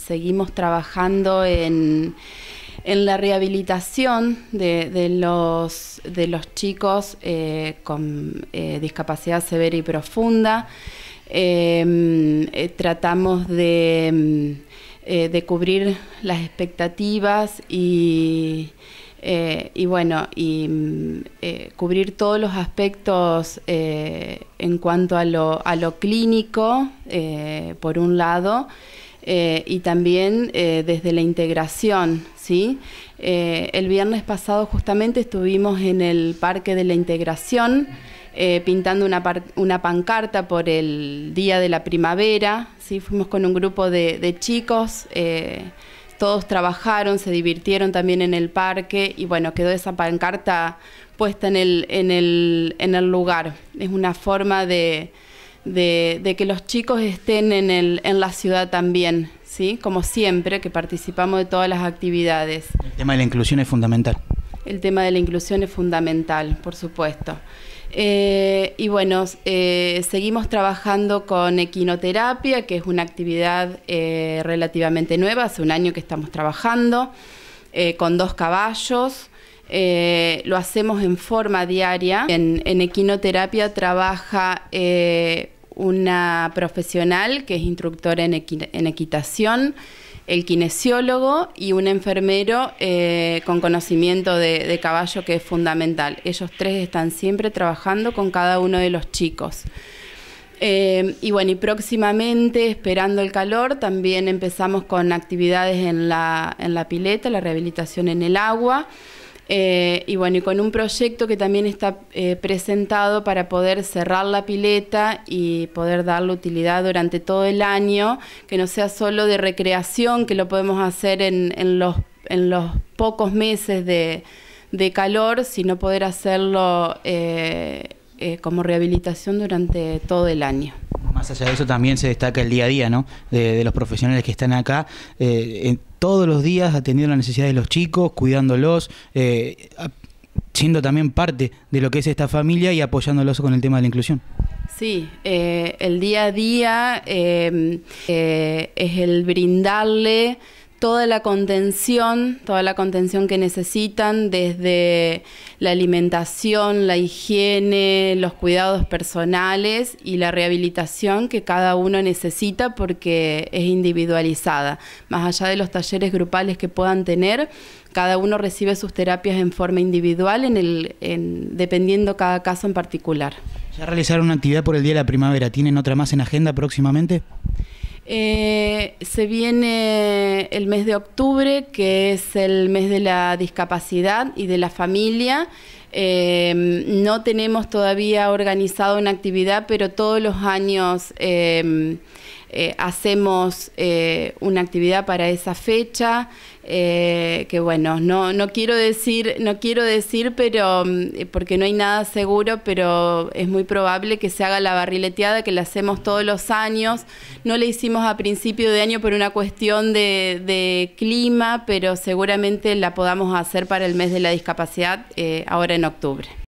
seguimos trabajando en, la rehabilitación de, de, los, chicos eh, con eh, discapacidad severa y profunda. Em, eh, tratamos em, de, cubrir las expectativas y, bueno, y em, cubrir todos los aspectos en cuanto a lo, a lo clínico, por un lado. Eh, y también eh, desde la integración, ¿sí? Eh, el viernes pasado justamente estuvimos en el Parque de la Integración pintando una, pancarta por el Día de la Primavera, ¿sí? Fuimos con un grupo de, chicos todos trabajaron, se divirtieron también en el parque y bueno, quedó esa pancarta puesta en el, en el lugar. Es una forma de, de, que los chicos estén en, el, en la ciudad también, Como siempre, que participamos de todas las actividades. El tema de la inclusión es fundamental. El tema de la inclusión es fundamental, por supuesto. Eh, y bueno, eh, seguimos trabajando con equinoterapia, que es una actividad eh, relativamente nueva, hace un año que estamos trabajando, con dos caballos. Eh, lo hacemos en forma diaria. En, equinoterapia trabaja eh, una profesional que es instructora en, equitación, el kinesiólogo y un enfermero eh, con conocimiento de, caballo que es fundamental. Ellos tres están siempre trabajando con cada uno de los chicos. y bueno, y próximamente, esperando el calor, también empezamos con actividades en la, en la pileta, la rehabilitación en el agua. Eh, y bueno, y con un proyecto que también está eh, presentado para poder cerrar la pileta y poder darle utilidad durante todo el año, que no sea solo de recreación, que lo podemos hacer en, en, los, en los pocos meses de, calor, sino poder hacerlo eh, como rehabilitación durante todo el año más allá de eso también se destaca el día a día, ¿no? De, los profesionales que están acá. Eh, todos los días atendiendo las necesidades de los chicos, cuidándolos, eh, siendo también parte de lo que es esta familia y apoyándolos con el tema de la inclusión. Sí, eh, el día a día es el brindarle toda la contención, toda la contención que necesitan, desde la alimentación, la higiene, los cuidados personales y la rehabilitación que cada uno necesita porque es individualizada. Más allá de los talleres grupales que puedan tener, cada uno recibe sus terapias en forma individual, en el, dependiendo cada caso en particular. ¿Ya realizaron una actividad por el Día de la Primavera? ¿Tienen otra más en agenda próximamente? Eh, se viene el mes de octubre, que es el mes de la discapacidad y de la familia. Eh, no tenemos todavía organizado una actividad, pero todos los años eh, eh, hacemos eh, una actividad para esa fecha, eh, que bueno, no, no quiero decir, no quiero decir, pero mm, porque no hay nada seguro, pero es muy probable que se haga la barrileteada, que la hacemos todos los años. No la hicimos a principio de año por una cuestión de, de clima, pero seguramente la podamos hacer para el mes de la discapacidad ahora en octubre.